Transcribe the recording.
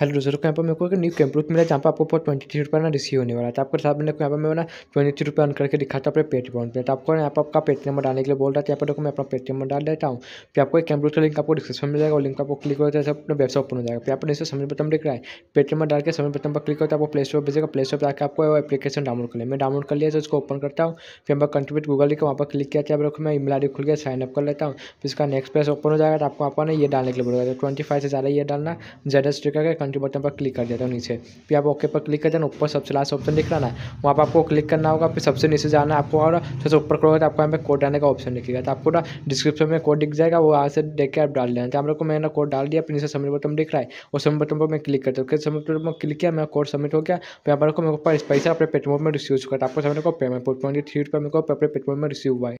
hello दोस्तों तो यहाँ पर मेरे को एक न्यू कैंप्रूट मिला जहाँ पर आपको ट्वेंटी थ्री रुपये ना रिसीव होने वाला था तो आपके साथ मैंने यहाँ पर मैं ना ट्वेंटी थ्री रुपये ऑन करके दिखा था अपने पेटीएम पर तो आपको यहाँ पर आपका पेटीएम नंबर डालने के लिए बोल रहा था यहाँ पर देखो मैं अपना पेटीएम नंबर डाल देता हूँ फिर आपको एक कैंप्रूट का लिंक आपको डिस्क्रिप्शन मिल जाएगा लिंक आपको क्लिक होता है अपने वेबसाइट ओपन हो जाएगा फिर आपने समय बतम दिख रहा है पेटीएम नंबर डाल के समय बतम पर क्लिक तो होता है आपको प्ले स्टोर भेजेगा प्ले स्टोर पर आकर आपको एप्लीकेशन डाउनलोड कर लिया मैं डाउनलोड कर लिया तो उसको ओपन करता हूँ फिर मैं कंट्रीब्यूट गूगल लिखा वहाँ पर क्लिक किया था देखो मैं ईमेल खुल गया साइन अप कर लेता हूँ फिर इसका नेक्स्ट पेज ओपन हो जाएगा तो आपको आपने ये डालने के लिए बोलेगा ट्वेंटी फाइव से ज़्यादा ये डालना जेड स्टिकर का कंट्री बटन पर क्लिक कर देता हूँ नीचे फिर आप ओके पर क्लिक कर देना ऊपर सबसे लास्ट ऑप्शन दिख रहा है वहाँ पर आपको क्लिक करना होगा फिर सबसे नीचे जाना है आपको और सबसे ऊपर करोगे तो आपको यहाँ पे कोड डालने का ऑप्शन दिखेगा तो आपको ना डिस्क्रिप्शन में कोड दिख जाएगा वो यहाँ से देख के आप डाल देना तो हम लोग को मैंने कोड डाल दिया फिर नीचे सबमिट बटन दिख रहा है और सबमिट बटन पर मैं क्लिक करता हूँ फिर सबमिट बटन पर क्लिक किया मेरा कोड सबमिट हो गया फिर आप लोग को मेरे ऊपर पैसा अपने पेटमोट में रिसीव चुका था तो आपको सबमिट को पेमेंट ट्वेंटी थ्री रुपये मेरे को अपने पेटमोट में रिसीव हुआ है